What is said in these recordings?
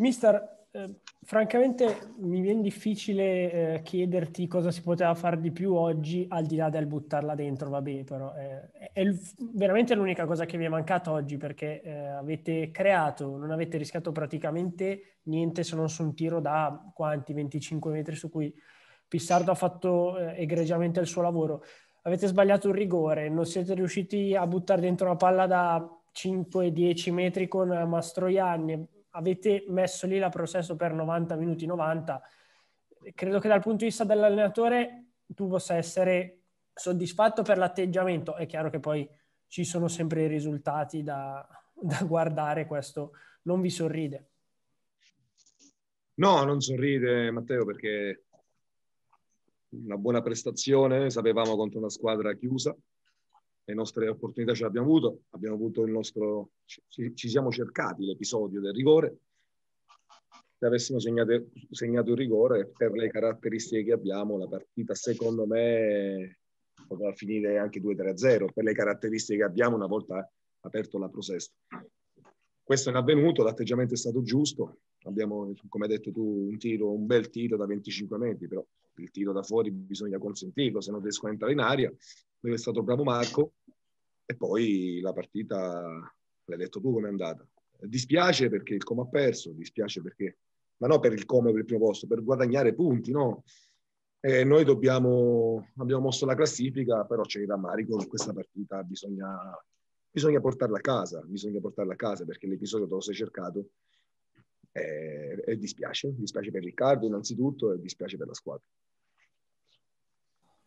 Mister, eh, francamente mi viene difficile eh, chiederti cosa si poteva fare di più oggi, al di là del buttarla dentro, va bene, però eh, è, l- veramente l'unica cosa che vi è mancata oggi perché eh, avete creato, non avete rischiato praticamente niente se non su un tiro da quanti, 25 metri su cui Pissardo ha fatto eh, egregiamente il suo lavoro. Avete sbagliato un rigore, non siete riusciti a buttare dentro una palla da 5-10 metri con Mastroianni avete messo lì la processo per 90 minuti 90, credo che dal punto di vista dell'allenatore tu possa essere soddisfatto per l'atteggiamento. È chiaro che poi ci sono sempre i risultati da, da guardare, questo non vi sorride. No, non sorride Matteo perché una buona prestazione, sapevamo contro una squadra chiusa, le nostre opportunità ce l'abbiamo avuto, abbiamo avuto il nostro, ci, ci siamo cercati l'episodio del rigore, se avessimo segnato, segnato il rigore per le caratteristiche che abbiamo la partita secondo me potrà finire anche 2-3-0 per le caratteristiche che abbiamo una volta aperto la prosesta. Questo è avvenuto, l'atteggiamento è stato giusto, abbiamo come hai detto tu un tiro, un bel tiro da 25 metri, però il tiro da fuori bisogna consentirlo, se non riesco a entrare in aria. Lui è stato bravo Marco, e poi la partita, l'hai detto tu come è andata. Dispiace perché il Como ha perso, dispiace perché, ma non per il Como per il primo posto, per guadagnare punti, no? E noi dobbiamo, abbiamo mosso la classifica, però c'è il rammarico che questa partita bisogna, bisogna portarla a casa, bisogna portarla a casa perché l'episodio dove sei cercato e dispiace, dispiace per Riccardo innanzitutto e dispiace per la squadra.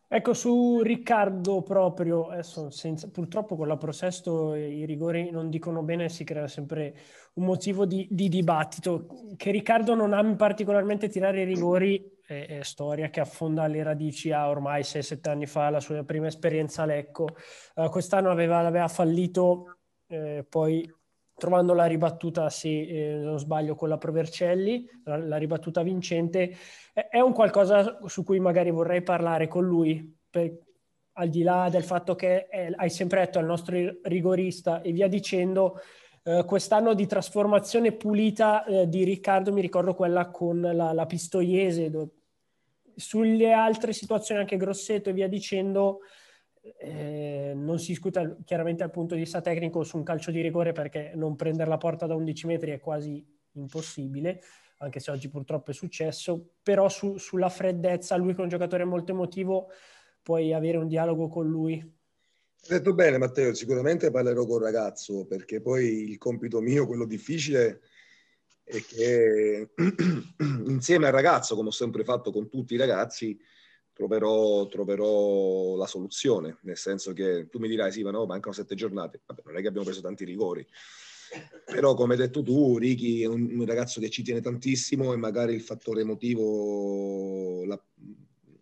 Ecco, su Riccardo proprio, adesso senza, purtroppo con la Prosesto i rigori non dicono bene, si crea sempre un motivo di, di dibattito. Che Riccardo non ami particolarmente tirare i rigori è, è, storia che affonda le radici a ormai 6-7 anni fa, la sua prima esperienza a Lecco. Uh, eh, quest'anno aveva, aveva fallito eh, poi trovando la ribattuta, se eh, non sbaglio, con la Provercelli, la, la ribattuta vincente, è, è, un qualcosa su cui magari vorrei parlare con lui, per, al di là del fatto che è, hai sempre detto al nostro rigorista e via dicendo, eh, quest'anno di trasformazione pulita eh, di Riccardo, mi ricordo quella con la, la Pistoiese, do, sulle altre situazioni anche Grosseto e via dicendo eh, non si discute chiaramente dal punto di vista tecnico su un calcio di rigore perché non prendere la porta da 11 metri è quasi impossibile, anche se oggi purtroppo è successo, però su, sulla freddezza, lui che è un giocatore molto emotivo, puoi avere un dialogo con lui. Hai detto bene Matteo, sicuramente parlerò col ragazzo perché poi il compito mio, quello difficile, è che insieme al ragazzo, come ho sempre fatto con tutti i ragazzi, troverò, troverò, la soluzione, nel senso che tu mi dirai sì, ma no, mancano sette giornate, Vabbè, non è che abbiamo preso tanti rigori, però come hai detto tu, Ricky è un, un ragazzo che ci tiene tantissimo e magari il fattore emotivo, la,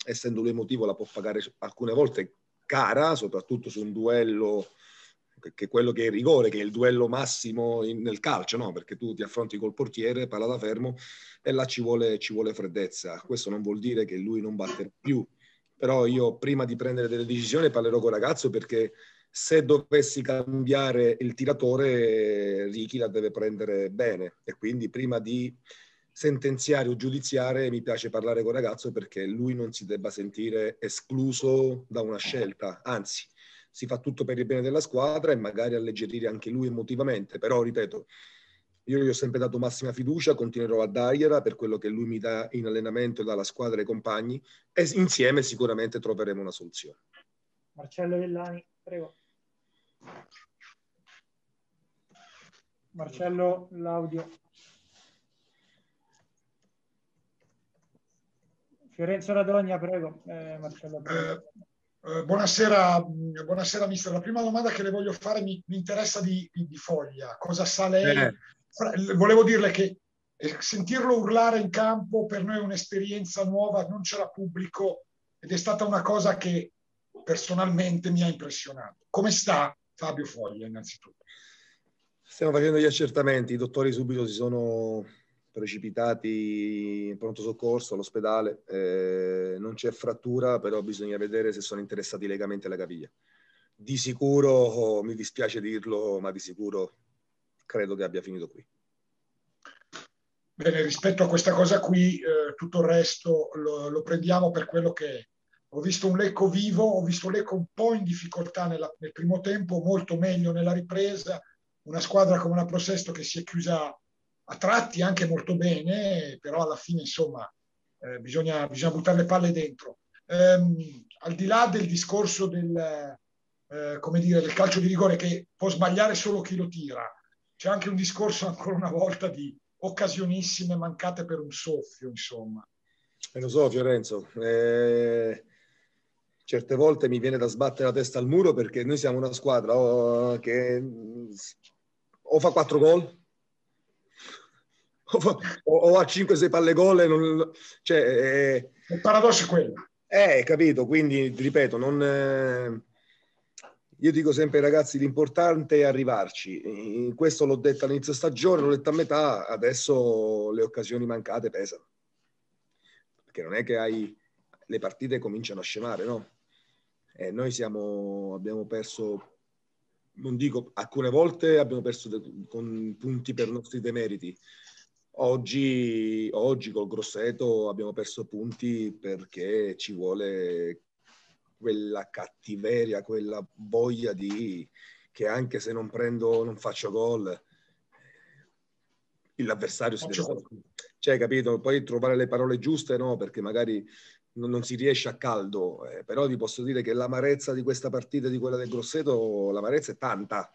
essendo lui emotivo, la può pagare alcune volte cara, soprattutto su un duello che è quello che è il rigore, che è il duello massimo in, nel calcio, no? perché tu ti affronti col portiere, palla da fermo e là ci vuole, ci vuole freddezza. Questo non vuol dire che lui non batterà più, però io prima di prendere delle decisioni parlerò col ragazzo perché se dovessi cambiare il tiratore, Ricky la deve prendere bene e quindi prima di sentenziare o giudiziare mi piace parlare col ragazzo perché lui non si debba sentire escluso da una scelta, anzi si fa tutto per il bene della squadra e magari alleggerire anche lui emotivamente, però ripeto, io gli ho sempre dato massima fiducia, continuerò a dargliela per quello che lui mi dà in allenamento, dalla squadra e ai compagni e insieme sicuramente troveremo una soluzione. Marcello Vellani, prego. Marcello, l'audio. Fiorenzo Radogna, prego. Eh, Marcello, prego. Eh, buonasera, mm, buonasera mister. La prima domanda che le voglio fare mi, mi interessa di, di, di, Foglia. Cosa sa lei? Eh. Volevo dirle che eh, sentirlo urlare in campo per noi è un'esperienza nuova, non c'era pubblico ed è stata una cosa che personalmente mi ha impressionato. Come sta Fabio Foglia innanzitutto? Stiamo facendo gli accertamenti, i dottori subito si sono precipitati in pronto soccorso all'ospedale, eh, non c'è frattura, però bisogna vedere se sono interessati i legamenti alla caviglia. Di sicuro, oh, mi dispiace dirlo, ma di sicuro credo che abbia finito qui. Bene, rispetto a questa cosa qui, eh, tutto il resto lo, lo, prendiamo per quello che è. Ho visto un Lecco vivo, ho visto un Lecco un po' in difficoltà nella, nel primo tempo, molto meglio nella ripresa, una squadra come una Prosesto che si è chiusa a tratti anche molto bene, però alla fine insomma eh, bisogna, bisogna buttare le palle dentro. Ehm, al di là del discorso del, eh, come dire, del calcio di rigore che può sbagliare solo chi lo tira, c'è anche un discorso ancora una volta di occasionissime mancate per un soffio, insomma. E lo so Fiorenzo, eh, certe volte mi viene da sbattere la testa al muro perché noi siamo una squadra oh, che mm, o fa quattro gol o, o a 5-6 palle gol. Non, cioè, eh, Il paradosso è quello. Eh, capito, quindi ripeto, non, eh, io dico sempre ai ragazzi l'importante è arrivarci. In questo l'ho detto all'inizio stagione, l'ho detto a metà, adesso le occasioni mancate pesano. Perché non è che hai, le partite cominciano a scemare, no? Eh, noi siamo, abbiamo perso, non dico alcune volte, abbiamo perso de, con punti per nostri demeriti, Oggi, oggi col Grosseto abbiamo perso punti perché ci vuole quella cattiveria, quella voglia di che anche se non prendo, non faccio gol, l'avversario si deve... Qualcuno. Cioè, capito? Poi trovare le parole giuste no, perché magari non, non si riesce a caldo, eh, però vi posso dire che l'amarezza di questa partita di quella del Grosseto, l'amarezza è tanta.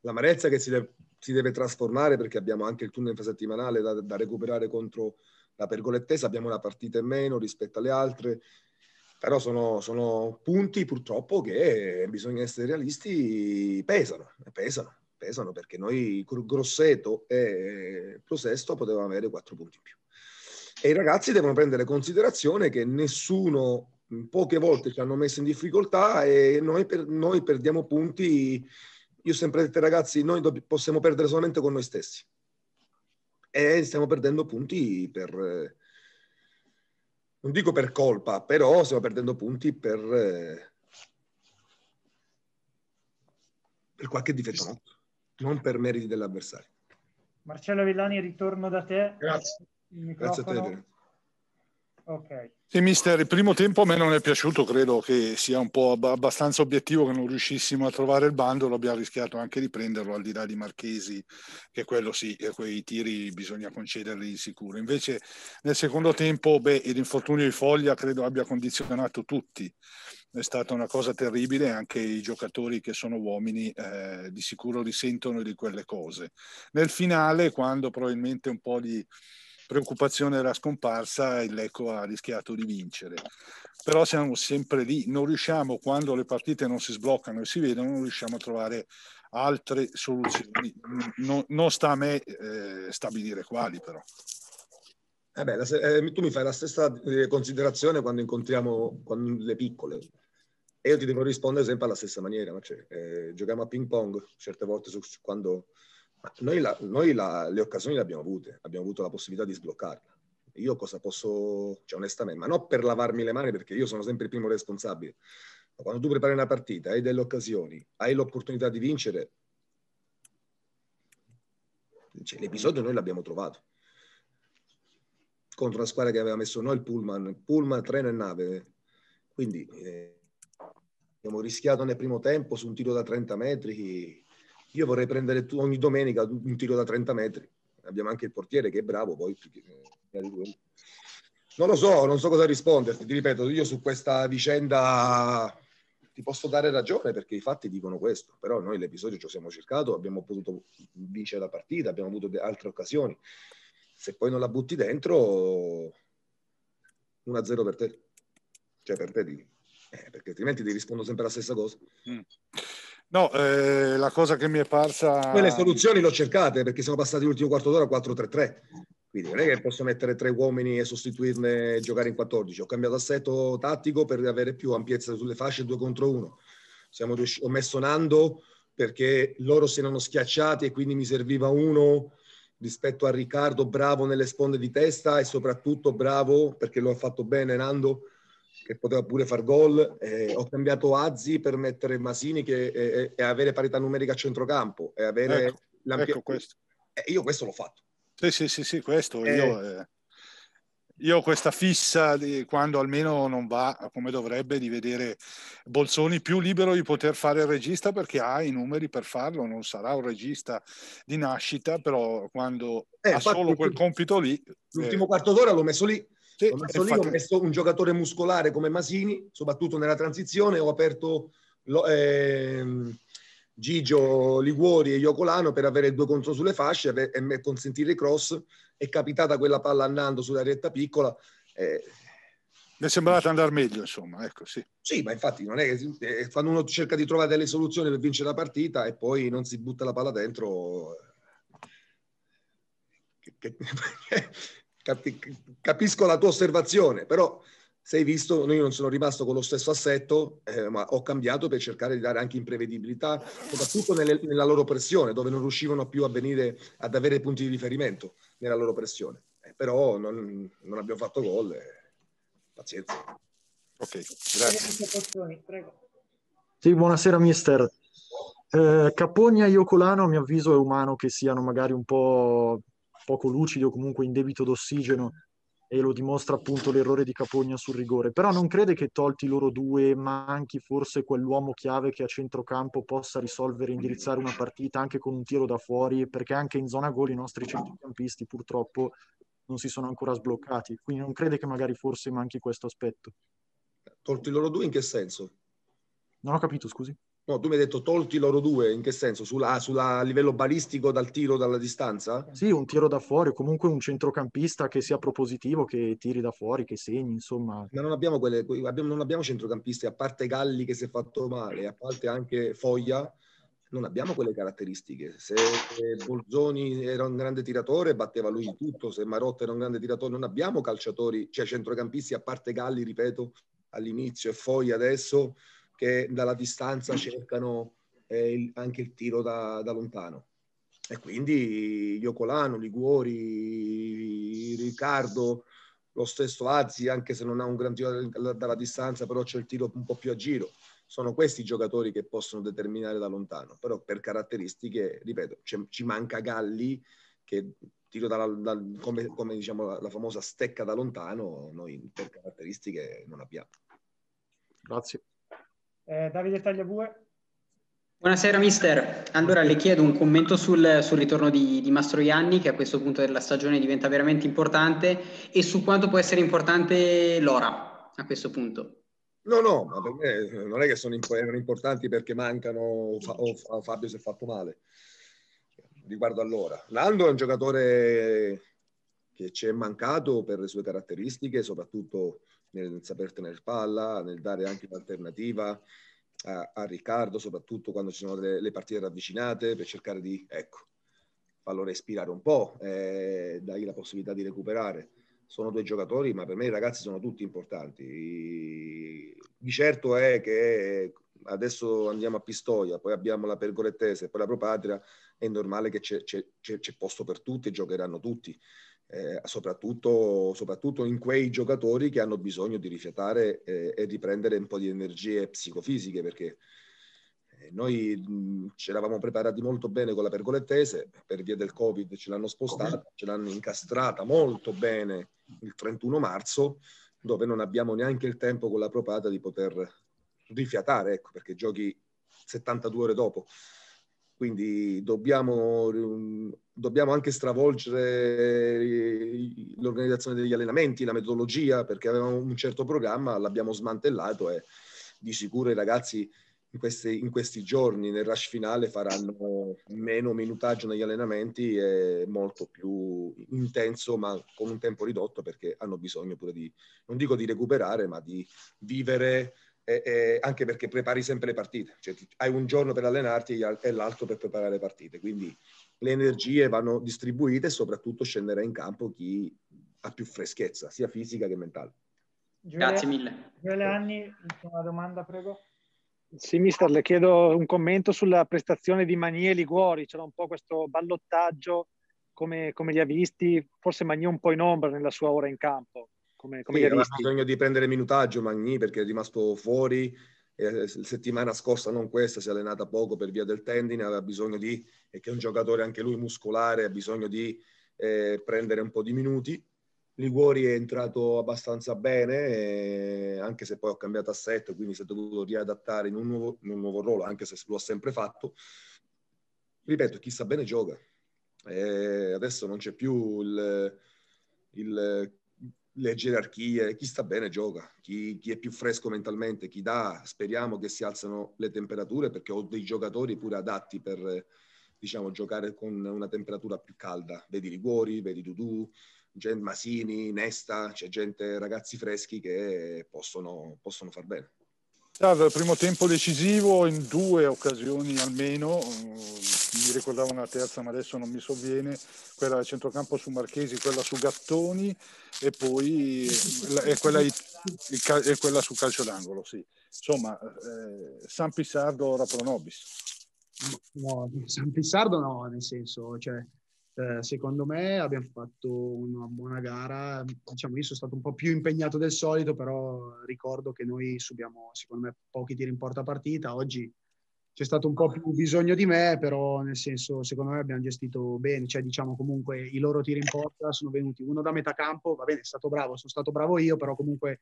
L'amarezza che si deve si deve trasformare perché abbiamo anche il turno infrasettimanale da, da recuperare contro la pergolettesa, abbiamo una partita in meno rispetto alle altre, però sono, sono punti purtroppo che bisogna essere realisti, pesano, pesano, pesano perché noi Grosseto e Prosesto potevano avere quattro punti in più. E i ragazzi devono prendere considerazione che nessuno poche volte ci hanno messo in difficoltà e noi, per, noi perdiamo punti io ho sempre detto ai ragazzi, noi dobb- possiamo perdere solamente con noi stessi. E stiamo perdendo punti per, eh, non dico per colpa, però stiamo perdendo punti per, eh, per qualche difetto nostro, non per meriti dell'avversario. Marcello Villani, ritorno da te. Grazie. Grazie a te. Okay. E mister, il primo tempo a me non è piaciuto, credo che sia un po' abbastanza obiettivo che non riuscissimo a trovare il bando, l'abbiamo rischiato anche di prenderlo al di là di Marchesi, che quello sì, che quei tiri bisogna concederli in sicuro. Invece nel secondo tempo, beh, l'infortunio di Foglia credo abbia condizionato tutti è stata una cosa terribile, anche i giocatori che sono uomini eh, di sicuro risentono di quelle cose. Nel finale, quando probabilmente un po' di preoccupazione della scomparsa e l'Eco ha rischiato di vincere. Però siamo sempre lì, non riusciamo, quando le partite non si sbloccano e si vedono, non riusciamo a trovare altre soluzioni. No, non sta a me eh, stabilire quali però. Eh beh, la, eh, tu mi fai la stessa eh, considerazione quando incontriamo quando le piccole e io ti devo rispondere sempre alla stessa maniera. Cioè, eh, giochiamo a ping pong certe volte su, quando noi, la, noi la, le occasioni le abbiamo avute, abbiamo avuto la possibilità di sbloccarla. Io cosa posso, cioè onestamente, ma non per lavarmi le mani perché io sono sempre il primo responsabile, ma quando tu prepari una partita, hai delle occasioni, hai l'opportunità di vincere, cioè, l'episodio noi l'abbiamo trovato contro una squadra che aveva messo noi il pullman, pullman, treno e nave. Quindi eh, abbiamo rischiato nel primo tempo su un tiro da 30 metri io vorrei prendere tu, ogni domenica un tiro da 30 metri. Abbiamo anche il portiere che è bravo, poi. Eh, non lo so, non so cosa risponderti. Ti ripeto, io su questa vicenda ti posso dare ragione perché i fatti dicono questo, però noi l'episodio ci siamo cercato, abbiamo potuto vincere la partita, abbiamo avuto altre occasioni. Se poi non la butti dentro, 1-0 per te. Cioè per te Eh, perché altrimenti ti rispondo sempre la stessa cosa. Mm. No, eh, la cosa che mi è parsa... Poi le soluzioni le ho cercate perché siamo passati l'ultimo quarto d'ora a 4-3-3. Quindi non è che posso mettere tre uomini e sostituirne e giocare in 14. Ho cambiato assetto tattico per avere più ampiezza sulle fasce 2 contro 1. Riusci- ho messo Nando perché loro si erano schiacciati e quindi mi serviva uno rispetto a Riccardo bravo nelle sponde di testa e soprattutto bravo perché lo ha fatto bene Nando che poteva pure far gol. Eh, ho cambiato Azzi per mettere Masini che, e, eh, eh, e, avere parità numerica a centrocampo. E avere ecco, l'ampio... ecco Eh, io questo l'ho fatto. Sì, sì, sì, sì questo eh... io... Eh, io ho questa fissa di quando almeno non va come dovrebbe di vedere Bolzoni più libero di poter fare il regista perché ha i numeri per farlo, non sarà un regista di nascita, però quando eh, ha solo quel compito lì... L'ultimo quarto d'ora l'ho messo lì forte. Ho messo lì, fatto... ho messo un giocatore muscolare come Masini, soprattutto nella transizione, ho aperto lo, ehm, Gigio Liguori e Iocolano per avere due contro sulle fasce per, e consentire i cross. È capitata quella palla andando sulla retta piccola. Eh, mi è sembrato andare meglio, insomma, ecco sì. Sì, ma infatti non è che eh, quando uno cerca di trovare delle soluzioni per vincere la partita e poi non si butta la palla dentro, eh, che, che, capisco la tua osservazione, però sei visto, io non sono rimasto con lo stesso assetto, eh, ma ho cambiato per cercare di dare anche imprevedibilità, soprattutto nelle, nella loro pressione, dove non riuscivano più a venire ad avere punti di riferimento nella loro pressione. Eh, però non, non, abbiamo fatto gol, eh, pazienza. Ok, grazie. Sì, buonasera mister. Eh, Capogna e Iocolano a mio avviso è umano che siano magari un po' poco lucido, comunque in debito d'ossigeno, e lo dimostra appunto l'errore di Capogna sul rigore. Però non crede che tolti loro due manchi forse quell'uomo chiave che a centrocampo possa risolvere indirizzare una partita anche con un tiro da fuori, perché anche in zona gol i nostri centrocampisti purtroppo non si sono ancora sbloccati. Quindi non crede che magari forse manchi questo aspetto. Tolti loro due in che senso? Non ho capito, scusi. No, tu mi hai detto tolti loro due, in che senso? Sulla, sulla livello balistico dal tiro dalla distanza? Sì, un tiro da fuori, comunque un centrocampista che sia propositivo, che tiri da fuori, che segni, insomma. Ma non abbiamo, quelle, abbiamo, non abbiamo centrocampisti, a parte Galli che si è fatto male, a parte anche Foglia, non abbiamo quelle caratteristiche. Se Bolzoni era un grande tiratore, batteva lui tutto, se Marotta era un grande tiratore, non abbiamo calciatori, cioè centrocampisti, a parte Galli, ripeto, all'inizio e Foglia adesso che dalla distanza cercano eh, il, anche il tiro da, da, lontano. E quindi Iocolano, Liguori, Riccardo, lo stesso Azzi, anche se non ha un gran tiro dalla distanza, però c'è il tiro un po' più a giro. Sono questi i giocatori che possono determinare da lontano, però per caratteristiche, ripeto, ci manca Galli che tiro dalla, dal, come, come, diciamo la, la, famosa stecca da lontano, noi per caratteristiche non abbiamo. Grazie. Eh, Davide Tagliabue. Buonasera mister, allora le chiedo un commento sul, sul ritorno di, di Mastroianni che a questo punto della stagione diventa veramente importante e su quanto può essere importante Lora a questo punto. No, no, ma per me eh, non è che sono importanti perché mancano o Fabio si è fatto male riguardo all'ora. Lando è un giocatore che ci è mancato per le sue caratteristiche, soprattutto nel saper tenere palla, nel dare anche un'alternativa a, a Riccardo, soprattutto quando ci sono delle, le partite ravvicinate, per cercare di ecco, farlo respirare un po', eh, dargli la possibilità di recuperare. Sono due giocatori, ma per me i ragazzi sono tutti importanti. Di certo è che adesso andiamo a Pistoia, poi abbiamo la Pergolettese, poi la Propatria, è normale che c'è, c'è, c'è posto per tutti e giocheranno tutti eh, soprattutto, soprattutto, in quei giocatori che hanno bisogno di rifiatare eh, e di prendere un po' di energie psicofisiche, perché eh, noi ci eravamo preparati molto bene con la pergolettese, per via del Covid ce l'hanno spostata, ce l'hanno incastrata molto bene il 31 marzo, dove non abbiamo neanche il tempo con la propata di poter rifiatare, ecco, perché giochi 72 ore dopo. Quindi dobbiamo, mm, dobbiamo anche stravolgere eh, l'organizzazione degli allenamenti, la metodologia, perché avevamo un certo programma, l'abbiamo smantellato e di sicuro i ragazzi in questi, in questi, giorni, nel rush finale, faranno meno minutaggio negli allenamenti e molto più intenso, ma con un tempo ridotto perché hanno bisogno pure di, non dico di recuperare, ma di vivere e, e anche perché prepari sempre le partite, cioè hai un giorno per allenarti e l'altro per preparare le partite, quindi le energie vanno distribuite e soprattutto scenderà in campo chi ha più freschezza, sia fisica che mentale. Giulia, Grazie mille. Giulia Anni, una domanda prego. Sì, mister, le chiedo un commento sulla prestazione di Magni e Liguori. C'era un po' questo ballottaggio, come, come li ha visti, forse Magni un po' in ombra nella sua ora in campo. Come, come sì, aveva bisogno di prendere minutaggio Magni perché è rimasto fuori la eh, settimana scorsa, non questa, si è allenata poco per via del tendine, aveva bisogno di, e che è un giocatore anche lui muscolare, ha bisogno di eh, prendere un po' di minuti. Liguori è entrato abbastanza bene, eh, anche se poi ho cambiato assetto, quindi si è dovuto riadattare in un nuovo, in un nuovo ruolo, anche se lo ha sempre fatto. Ripeto, chi sa bene gioca. Eh, adesso non c'è più il, il le gerarchie, chi sta bene gioca, chi, chi, è più fresco mentalmente, chi dà, speriamo che si alzano le temperature perché ho dei giocatori pure adatti per diciamo, giocare con una temperatura più calda, vedi Liguori, vedi Dudu, Masini, Nesta, c'è gente, ragazzi freschi che possono, possono far bene. Salve, al primo tempo decisivo in due occasioni almeno, mm, mi ricordavo una terza ma adesso non mi sovviene, quella del centrocampo su Marchesi, quella su Gattoni e poi e quella, e quella su calcio d'angolo, sì. Insomma, eh, San Pissardo ora pro nobis. No, San Pissardo no, nel senso, cioè, eh, secondo me abbiamo fatto una buona gara, diciamo io sono stato un po' più impegnato del solito, però ricordo che noi subiamo secondo me pochi tiri in porta partita, oggi c'è stato un po' più bisogno di me, però nel senso secondo me abbiamo gestito bene, cioè diciamo comunque i loro tiri in porta sono venuti uno da metà campo, va bene è stato bravo, sono stato bravo io, però comunque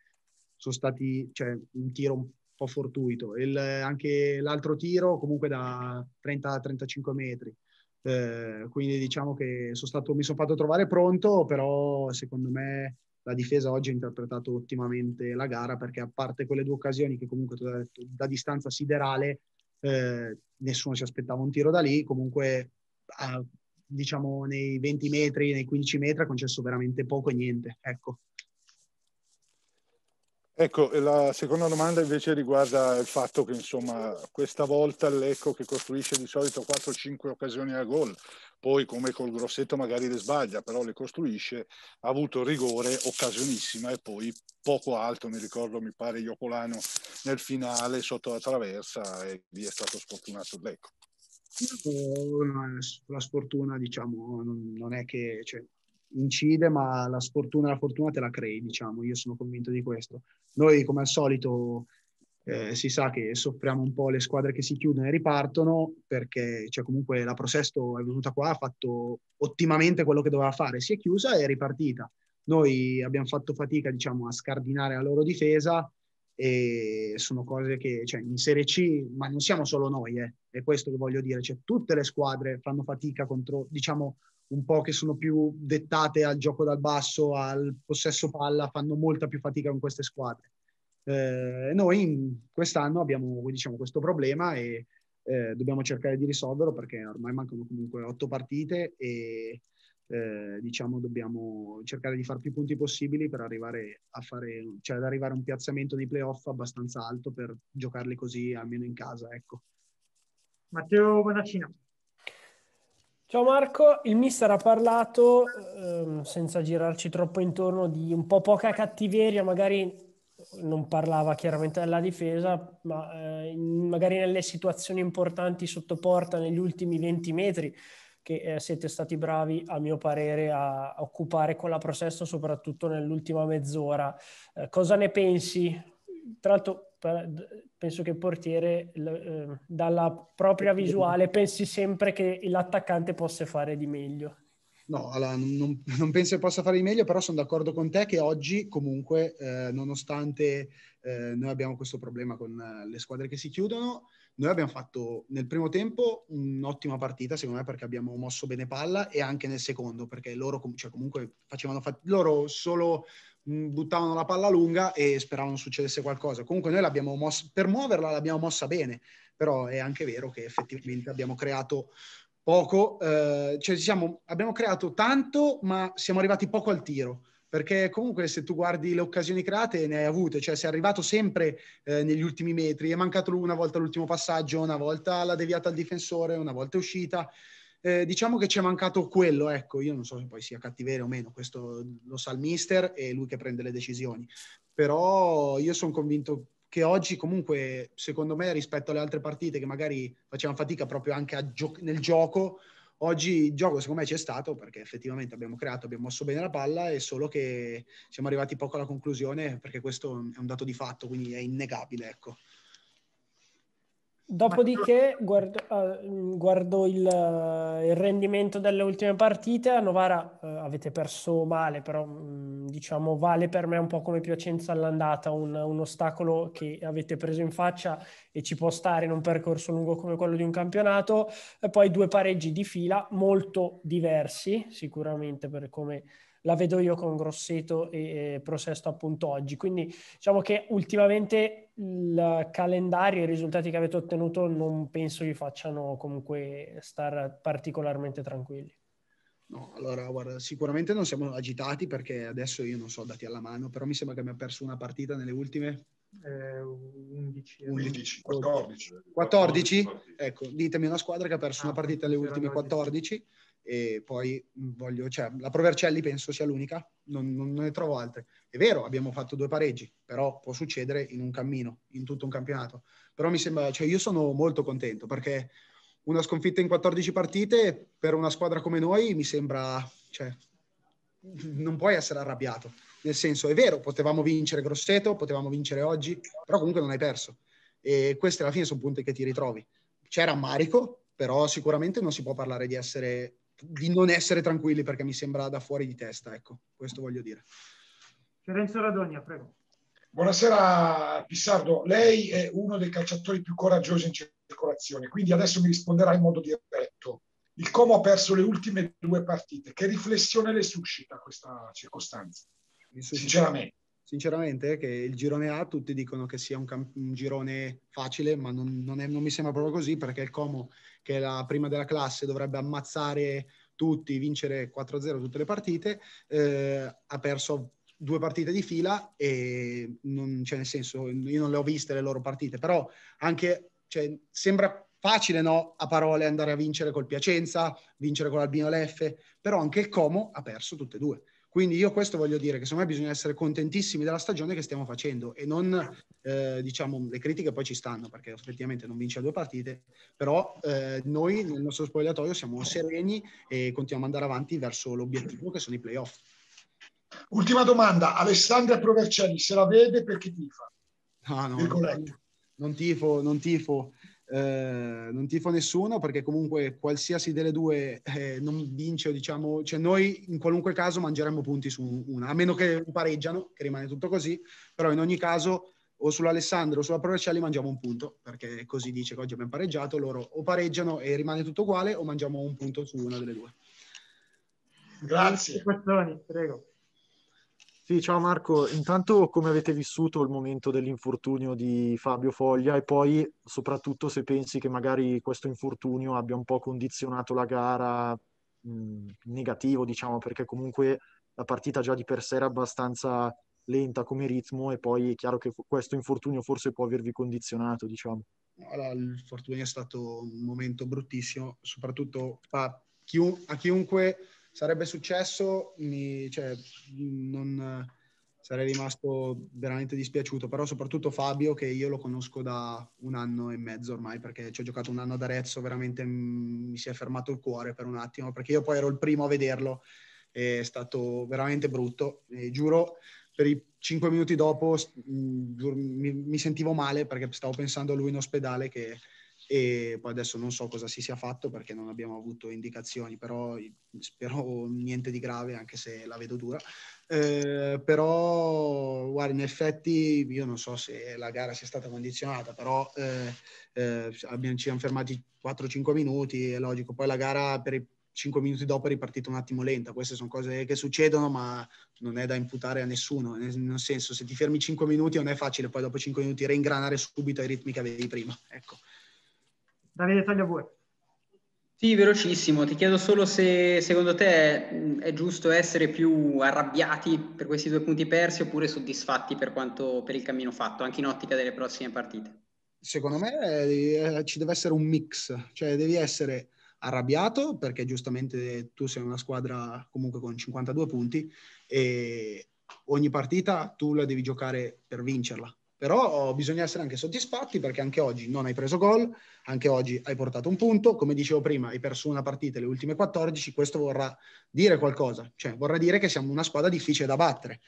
sono stati cioè, un tiro un po' fortuito, Il, anche l'altro tiro comunque da 30-35 metri eh, quindi diciamo che sono stato, mi sono fatto trovare pronto, però secondo me la difesa oggi ha interpretato ottimamente la gara perché a parte quelle due occasioni che comunque da, da distanza siderale eh, nessuno si aspettava un tiro da lì, comunque a, diciamo nei 20 metri, nei 15 metri ha concesso veramente poco e niente. Ecco. Ecco, la seconda domanda invece riguarda il fatto che insomma questa volta l'Ecco che costruisce di solito 4-5 occasioni a gol, poi come col Grossetto magari le sbaglia, però le costruisce, ha avuto rigore occasionissima e poi poco alto, mi ricordo mi pare Iocolano nel finale sotto la traversa e lì è stato sfortunato l'Ecco. La sfortuna diciamo non è che... Cioè incide, ma la sfortuna, la fortuna te la crei, diciamo, io sono convinto di questo. Noi, come al solito, eh, si sa che soffriamo un po' le squadre che si chiudono e ripartono, perché cioè, comunque la Prosesto è venuta qua, ha fatto ottimamente quello che doveva fare, si è chiusa e è ripartita. Noi abbiamo fatto fatica diciamo, a scardinare la loro difesa e sono cose che cioè, in Serie C, ma non siamo solo noi, eh, è questo che voglio dire, cioè, tutte le squadre fanno fatica contro, diciamo, un po' che sono più dettate al gioco dal basso, al possesso palla, fanno molta più fatica con queste squadre. Eh, noi quest'anno abbiamo diciamo, questo problema e eh, dobbiamo cercare di risolverlo perché ormai mancano comunque otto partite e eh, diciamo, dobbiamo cercare di fare più punti possibili per arrivare a fare, cioè, ad arrivare a un piazzamento di playoff abbastanza alto per giocarli così almeno in casa. Ecco. Matteo Bonaccino. Ciao Marco, il mister ha parlato, ehm, senza girarci troppo intorno, di un po' poca cattiveria, magari non parlava chiaramente della difesa, ma eh, magari nelle situazioni importanti sotto porta negli ultimi 20 metri, che eh, siete stati bravi, a mio parere, a occupare con la processo, soprattutto nell'ultima mezz'ora. Eh, cosa ne pensi? tra l'altro penso che il portiere ehm, dalla propria visuale pensi sempre che l'attaccante possa fare di meglio. No, allora, non, non, penso che possa fare di meglio, però sono d'accordo con te che oggi comunque, eh, nonostante eh, noi abbiamo questo problema con eh, le squadre che si chiudono, noi abbiamo fatto nel primo tempo un'ottima partita, secondo me, perché abbiamo mosso bene palla e anche nel secondo, perché loro, cioè, comunque facevano fat- loro solo Mm, buttavano la palla lunga e speravano succedesse qualcosa. Comunque noi l'abbiamo mossa, per muoverla l'abbiamo mossa bene, però è anche vero che effettivamente abbiamo creato poco, eh, cioè siamo, abbiamo creato tanto ma siamo arrivati poco al tiro perché comunque se tu guardi le occasioni create ne hai avute, cioè sei arrivato sempre eh, negli ultimi metri, è mancato una volta l'ultimo passaggio, una volta la deviata al difensore, una volta è uscita, eh, diciamo che ci è mancato quello, ecco, io non so se poi sia cattiveria o meno, questo lo sa il mister e lui che prende le decisioni, però io sono convinto che oggi comunque, secondo me, rispetto alle altre partite che magari facevano fatica proprio anche gio- nel gioco, oggi il gioco secondo me c'è stato perché effettivamente abbiamo creato, abbiamo mosso bene la palla e solo che siamo arrivati poco alla conclusione perché questo è un dato di fatto, quindi è innegabile, ecco. Dopodiché guardo, uh, eh, guardo il, uh, il, rendimento delle ultime partite, a Novara uh, avete perso male, però mh, mm, diciamo vale per me un po' come Piacenza all'andata, un, un, ostacolo che avete preso in faccia e ci può stare in un percorso lungo come quello di un campionato, e poi due pareggi di fila molto diversi sicuramente per come la vedo io con Grosseto e, e Prosesto appunto oggi. Quindi diciamo che ultimamente il calendario e i risultati che avete ottenuto non penso vi facciano comunque stare particolarmente tranquilli. No, allora guarda, sicuramente non siamo agitati perché adesso io non so dati alla mano, però mi sembra che abbiamo perso una partita nelle ultime eh, 11, 11 14. 14. 14. Ecco, ditemi una squadra che ha perso ah, una partita nelle ultime 14. 14 e poi voglio, cioè, la Provercelli penso sia l'unica, non, non, ne trovo altre. È vero, abbiamo fatto due pareggi, però può succedere in un cammino, in tutto un campionato. Però mi sembra, cioè io sono molto contento perché una sconfitta in 14 partite per una squadra come noi mi sembra, cioè, non puoi essere arrabbiato. Nel senso, è vero, potevamo vincere Grosseto, potevamo vincere oggi, però comunque non hai perso. E queste alla fine sono punti che ti ritrovi. C'è rammarico, però sicuramente non si può parlare di essere di non essere tranquilli perché mi sembra da fuori di testa, ecco, questo voglio dire. Lorenzo Radogna, prego. Buonasera Pissardo, lei è uno dei calciatori più coraggiosi in circolazione, quindi adesso mi risponderà in modo diretto. Il Como ha perso le ultime due partite, che riflessione le suscita questa circostanza? Sinceramente sinceramente che il girone A tutti dicono che sia un, camp- un girone facile, ma non, non, è, non, mi sembra proprio così perché il Como, che è la prima della classe, dovrebbe ammazzare tutti, vincere 4-0 tutte le partite, eh, ha perso due partite di fila e non c'è cioè, nel senso, io non le ho viste le loro partite, però anche cioè, sembra facile no, a parole andare a vincere col Piacenza, vincere con l'Albino Leffe, però anche il Como ha perso tutte e due. Quindi io questo voglio dire che secondo me bisogna essere contentissimi della stagione che stiamo facendo e non, eh, diciamo, le critiche poi ci stanno perché effettivamente non vince due partite, però eh, noi nel nostro spogliatoio siamo sereni e continuiamo ad andare avanti verso l'obiettivo che sono i playoff. Ultima domanda, Alessandra Provercelli se la vede perché tifa? Ah, no, no, non tifo, non tifo, eh, non tifo nessuno perché comunque qualsiasi delle due eh, non vince, diciamo, cioè noi in qualunque caso mangeremmo punti su una, a meno che pareggiano, che rimane tutto così, però in ogni caso o sull'Alessandro o sulla Provercelli mangiamo un punto, perché così dice che oggi abbiamo pareggiato, loro o pareggiano e rimane tutto uguale o mangiamo un punto su una delle due. Grazie. Grazie. Prego. Sì, ciao Marco. Intanto come avete vissuto il momento dell'infortunio di Fabio Foglia e poi soprattutto se pensi che magari questo infortunio abbia un po' condizionato la gara mh, negativo, diciamo, perché comunque la partita già di per sé era abbastanza lenta come ritmo e poi è chiaro che questo infortunio forse può avervi condizionato, diciamo. Allora, l'infortunio è stato un momento bruttissimo, soprattutto a, chiun- a chiunque sarebbe successo, mi, cioè, non, sarei rimasto veramente dispiaciuto, però soprattutto Fabio che io lo conosco da un anno e mezzo ormai perché ci ho giocato un anno ad Arezzo, veramente mi si è fermato il cuore per un attimo perché io poi ero il primo a vederlo, è stato veramente brutto, e giuro per i cinque minuti dopo mi, sentivo male perché stavo pensando a lui in ospedale che e poi adesso non so cosa si sia fatto perché non abbiamo avuto indicazioni, però spero niente di grave anche se la vedo dura. Eh, però guarda, in effetti io non so se la gara sia stata condizionata, però eh, eh, abbiamo, ci siamo fermati 4-5 minuti, è logico, poi la gara per i 5 minuti dopo è ripartita un attimo lenta, queste sono cose che succedono ma non è da imputare a nessuno, nel senso se ti fermi 5 minuti non è facile poi dopo 5 minuti reingranare subito ai ritmi che avevi prima, ecco. Davide, togli a voi. Sì, velocissimo. Ti chiedo solo se secondo te è, è giusto essere più arrabbiati per questi due punti persi oppure soddisfatti per, quanto, per il cammino fatto, anche in ottica delle prossime partite. Secondo me eh, ci deve essere un mix, cioè devi essere arrabbiato perché giustamente tu sei una squadra comunque con 52 punti e ogni partita tu la devi giocare per vincerla però bisogna essere anche soddisfatti perché anche oggi non hai preso gol, anche oggi hai portato un punto, come dicevo prima hai perso una partita le ultime 14, questo vorrà dire qualcosa, cioè vorrà dire che siamo una squadra difficile da battere,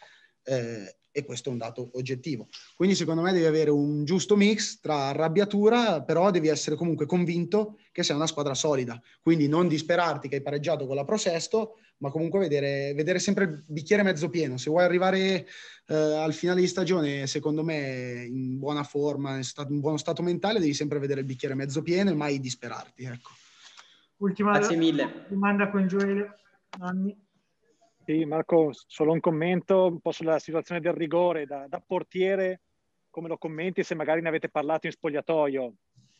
eh, e questo è un dato oggettivo. Quindi secondo me devi avere un giusto mix tra arrabbiatura, però devi essere comunque convinto che sei una squadra solida, quindi non disperarti che hai pareggiato con la Pro Sesto, ma comunque vedere, vedere sempre il bicchiere mezzo pieno. Se vuoi arrivare eh, al finale di stagione, secondo me, in buona forma, in, stato, in, buono stato mentale, devi sempre vedere il bicchiere mezzo pieno e mai disperarti. Ecco. Ultima Grazie mille. domanda con Gioele. Anni. Sì, Marco, solo un commento un po' sulla situazione del rigore da, da portiere, come lo commenti se magari ne avete parlato in spogliatoio.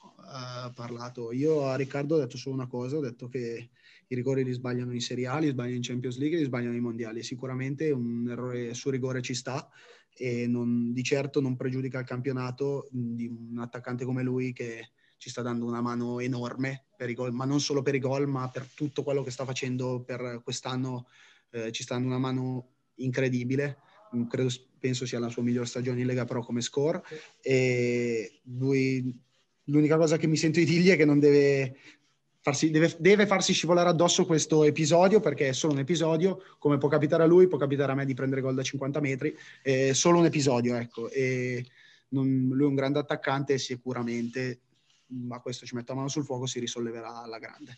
Uh, parlato. Io a Riccardo ho detto solo una cosa, ho detto che i rigori li sbagliano in Serie A, li sbagliano in Champions League, li sbagliano ai mondiali. Sicuramente un errore su rigore ci sta e non, di certo non pregiudica il campionato di un attaccante come lui che ci sta dando una mano enorme per i gol, ma non solo per i gol, ma per tutto quello che sta facendo per quest'anno eh, ci sta dando una mano incredibile, mm, credo, penso sia la sua miglior stagione in Lega Pro come score e lui, l'unica cosa che mi sento di dirgli è che non deve farsi, deve, deve farsi scivolare addosso questo episodio perché è solo un episodio, come può capitare a lui, può capitare a me di prendere gol da 50 metri, è solo un episodio ecco e non, lui è un grande attaccante sicuramente ma mm, questo ci mette la mano sul fuoco, si risolleverà alla grande.